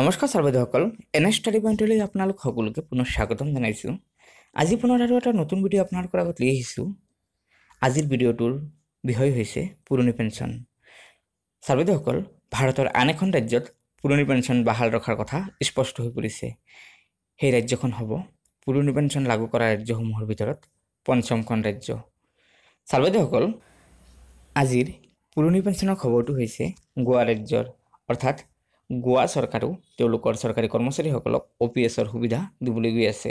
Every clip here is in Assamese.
নমস্কাৰ সৰ্বাধকসকল এন এছ ষ্টাডি পইণ্টলৈ আপোনালোক সকলোকে পুনৰ স্বাগতম জনাইছোঁ আজি পুনৰ আৰু এটা নতুন ভিডিঅ' আপোনালোকৰ আগত লৈ আহিছোঁ আজিৰ ভিডিঅ'টোৰ বিষয় হৈছে পুৰণি পেঞ্চন সৰ্বাধকসকল ভাৰতৰ আন এখন ৰাজ্যত পুৰণি পেঞ্চন বাহাল ৰখাৰ কথা স্পষ্ট হৈ পৰিছে সেই ৰাজ্যখন হ'ব পুৰণি পেঞ্চন লাগু কৰা ৰাজ্যসমূহৰ ভিতৰত পঞ্চমখন ৰাজ্য সৰ্বাধকসকল আজিৰ পুৰণি পেঞ্চনৰ খবৰটো হৈছে গোৱা ৰাজ্যৰ অৰ্থাৎ গোৱা চৰকাৰেও তেওঁলোকৰ চৰকাৰী কৰ্মচাৰীসকলক অ' পি এছৰ সুবিধা দিবলৈ গৈ আছে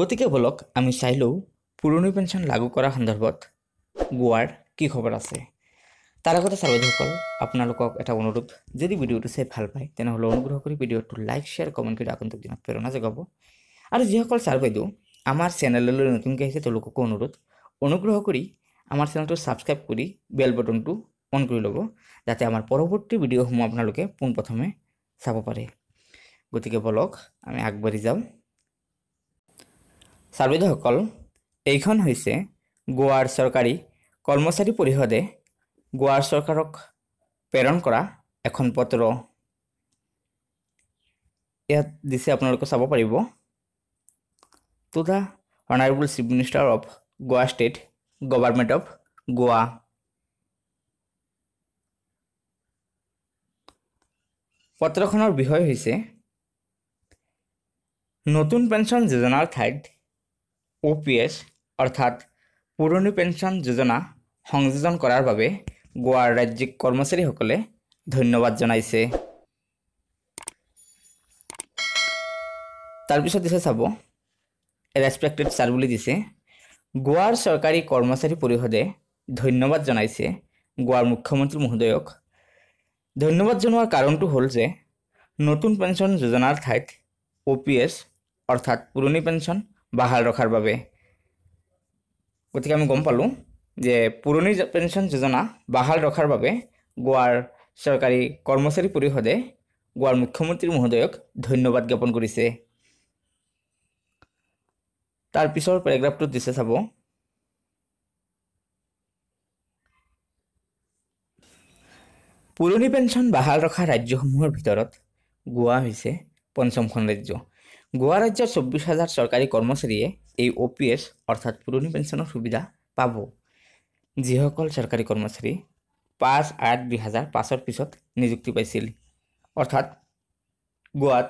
গতিকে বলক আমি চাইলেও পুৰণি পেঞ্চন লাগু কৰাৰ সন্দৰ্ভত গোৱাৰ কি খবৰ আছে তাৰ আগতে চাৰ্বাধীসকল আপোনালোকক এটা অনুৰোধ যদি ভিডিঅ'টো চাই ভাল পায় তেনেহ'লে অনুগ্ৰহ কৰি ভিডিঅ'টো লাইক শ্বেয়াৰ কমেণ্ট কৰি আগন্তুক দিনত প্ৰেৰণা যোগাব আৰু যিসকল ছাৰ বাইদেউ আমাৰ চেনেললৈ নতুনকৈ আহিছে তেওঁলোককো অনুৰোধ অনুগ্ৰহ কৰি আমাৰ চেনেলটো ছাবস্ক্ৰাইব কৰি বেল বটনটো অন কৰি ল'ব যাতে আমাৰ পৰৱৰ্তী ভিডিঅ'সমূহ আপোনালোকে পোনপ্ৰথমে চাব পাৰে গতিকে বলক আমি আগবাঢ়ি যাওঁ চাৰ্বিধসকল এইখন হৈছে গোৱাৰ চৰকাৰী কৰ্মচাৰী পৰিষদে গোৱাৰ চৰকাৰক প্ৰেৰণ কৰা এখন পত্ৰ ইয়াত দিছে আপোনালোকে চাব পাৰিব to the honourable chief minister of Goa state government of Goa পত্ৰখনৰ বিষয় হৈছে নতুন পেঞ্চন যোজনাৰ ঠাইত অ' পি এছ অৰ্থাৎ পুৰণি পেঞ্চন যোজনা সংযোজন কৰাৰ বাবে গোৱাৰ ৰাজ্যিক কৰ্মচাৰীসকলে ধন্যবাদ জনাইছে তাৰপিছত দিছে চাব ৰেচপেক্টেড ছাৰ বুলি দিছে গোৱাৰ চৰকাৰী কৰ্মচাৰী পৰিষদে ধন্যবাদ জনাইছে গোৱাৰ মুখ্যমন্ত্ৰী মহোদয়ক ধন্যবাদ জনোৱাৰ কাৰণটো হ'ল যে নতুন পেঞ্চন যোজনাৰ ঠাইত অ' পি এছ অৰ্থাৎ পুৰণি পেঞ্চন বাহাল ৰখাৰ বাবে গতিকে আমি গম পালোঁ যে পুৰণি পেঞ্চন যোজনা বাহাল ৰখাৰ বাবে গোৱাৰ চৰকাৰী কৰ্মচাৰী পৰিষদে গোৱাৰ মুখ্যমন্ত্ৰী মহোদয়ক ধন্যবাদ জ্ঞাপন কৰিছে তাৰ পিছৰ পেৰেগ্ৰাফটোত দিছে চাব পুৰণি পেঞ্চন বাহাল ৰখা ৰাজ্যসমূহৰ ভিতৰত গোৱা হৈছে পঞ্চমখন ৰাজ্য গোৱা ৰাজ্যৰ চৌব্বিছ হাজাৰ চৰকাৰী কৰ্মচাৰীয়ে এই অ' পি এছ অৰ্থাৎ পুৰণি পেঞ্চনৰ সুবিধা পাব যিসকল চৰকাৰী কৰ্মচাৰী পাঁচ আঠ দুহেজাৰ পাঁচৰ পিছত নিযুক্তি পাইছিল অৰ্থাৎ গোৱাত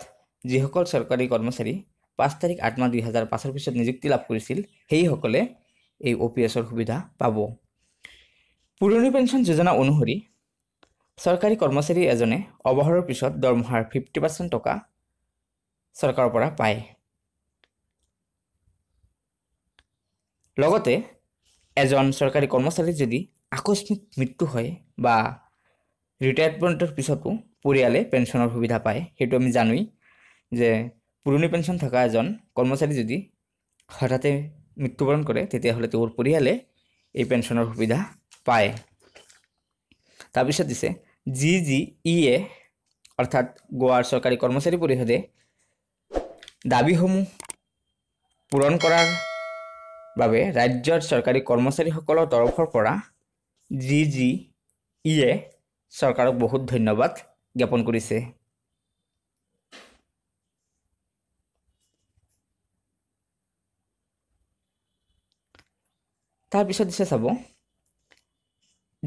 যিসকল চৰকাৰী কৰ্মচাৰী পাঁচ তাৰিখ আঠ মাহ দুহেজাৰ পাঁচৰ পিছত নিযুক্তি লাভ কৰিছিল সেইসকলে এই অ' পি এছৰ সুবিধা পাব পুৰণি পেঞ্চন যোজনা অনুসৰি চৰকাৰী কৰ্মচাৰী এজনে অৱসৰৰ পিছত দৰমহাৰ ফিফটি পাৰ্চেণ্ট টকা চৰকাৰৰ পৰা পায় লগতে এজন চৰকাৰী কৰ্মচাৰী যদি আকস্মিক মৃত্যু হয় বা ৰিটায়াৰমেণ্টৰ পিছতো পৰিয়ালে পেঞ্চনৰ সুবিধা পায় সেইটো আমি জানোৱেই যে পুৰণি পেঞ্চন থকা এজন কৰ্মচাৰী যদি হঠাতে মৃত্যুবৰণ কৰে তেতিয়াহ'লে তেওঁৰ পৰিয়ালে এই পেঞ্চনৰ সুবিধা পায় তাৰপিছত দিছে জি জি ই এ অৰ্থাৎ গোৱাৰ চৰকাৰী কৰ্মচাৰী পৰিষদে দাবীসমূহ পূৰণ কৰাৰ বাবে ৰাজ্যৰ চৰকাৰী কৰ্মচাৰীসকলৰ তৰফৰ পৰা জি জি ই এ চৰকাৰক বহুত ধন্যবাদ জ্ঞাপন কৰিছে তাৰপিছত দিছে চাব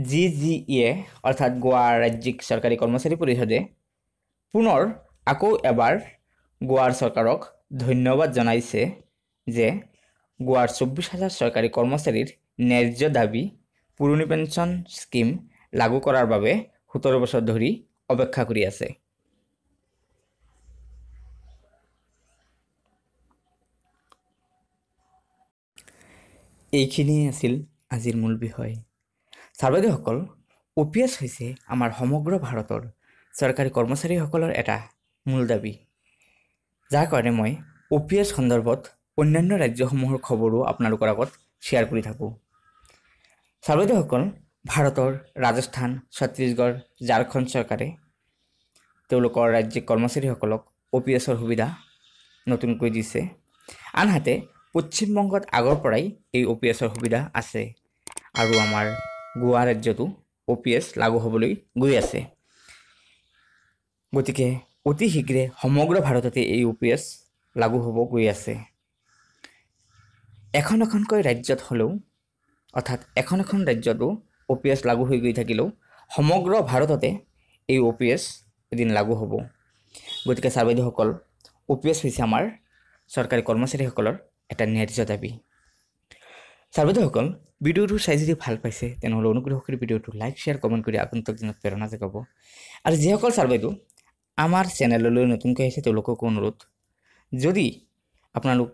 জি জি ইয়ে অৰ্থাৎ গোৱাৰ ৰাজ্যিক চৰকাৰী কৰ্মচাৰী পৰিষদে পুনৰ আকৌ এবাৰ গোৱাৰ চৰকাৰক ধন্যবাদ জনাইছে যে গোৱাৰ চৌব্বিছ হাজাৰ চৰকাৰী কৰ্মচাৰীৰ ন্যায্য দাবী পুৰণি পেঞ্চন স্কিম লাগু কৰাৰ বাবে সোতৰ বছৰ ধৰি অপেক্ষা কৰি আছে এইখিনিয়ে আছিল আজিৰ মূল বিষয় চাৰ্বাদীসকল অ' পি এছ হৈছে আমাৰ সমগ্ৰ ভাৰতৰ চৰকাৰী কৰ্মচাৰীসকলৰ এটা মূল দাবী যাৰ কাৰণে মই অ' পি এছ সন্দৰ্ভত অন্যান্য ৰাজ্যসমূহৰ খবৰো আপোনালোকৰ আগত শ্বেয়াৰ কৰি থাকোঁ চাৰ্বাদীসকল ভাৰতৰ ৰাজস্থান ছত্তীশগড় ঝাৰখণ্ড চৰকাৰে তেওঁলোকৰ ৰাজ্যিক কৰ্মচাৰীসকলক অ' পি এছৰ সুবিধা নতুনকৈ দিছে আনহাতে পশ্চিমবংগত আগৰ পৰাই এই অ' পি এছৰ সুবিধা আছে আৰু আমাৰ গোৱা ৰাজ্যতো অ' পি এছ লাগু হ'বলৈ গৈ আছে গতিকে অতি শীঘ্ৰে সমগ্ৰ ভাৰততে এই অ' পি এছ লাগু হ'ব গৈ আছে এখন এখনকৈ ৰাজ্যত হ'লেও অৰ্থাৎ এখন এখন ৰাজ্যতো অ' পি এছ লাগু হৈ গৈ থাকিলেও সমগ্ৰ ভাৰততে এই অ' পি এছ এদিন লাগু হ'ব গতিকে ছাৰ বাইদেউসকল অ' পি এছ হৈছে আমাৰ চৰকাৰী কৰ্মচাৰীসকলৰ এটা ন্যায্য দাবী চাৰ্বেদসকল ভিডিঅ'টো চাই যদি ভাল পাইছে তেনেহ'লে অনুগ্ৰহ কৰি ভিডিঅ'টো লাইক শ্বেয়াৰ কমেণ্ট কৰি আগন্তক দিনত প্ৰেৰণা জগাব আৰু যিসকল চাৰ্বেদু আমাৰ চেনেললৈ নতুনকৈ আহিছে তেওঁলোককো অনুৰোধ যদি আপোনালোক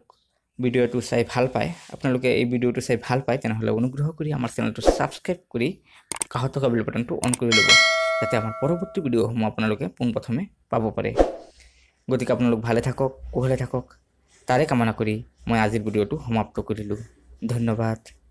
ভিডিঅ'টো চাই ভাল পায় আপোনালোকে এই ভিডিঅ'টো চাই ভাল পায় তেনেহ'লে অনুগ্ৰহ কৰি আমাৰ চেনেলটো ছাবস্ক্ৰাইব কৰি কাষত থকা বেল বাটনটো অন কৰি ল'ব যাতে আমাৰ পৰৱৰ্তী ভিডিঅ'সমূহ আপোনালোকে পোনপ্ৰথমে পাব পাৰে গতিকে আপোনালোক ভালে থাকক কুহলে থাকক তাৰে কামনা কৰি মই আজিৰ ভিডিঅ'টো সমাপ্ত কৰিলোঁ धन्यवाद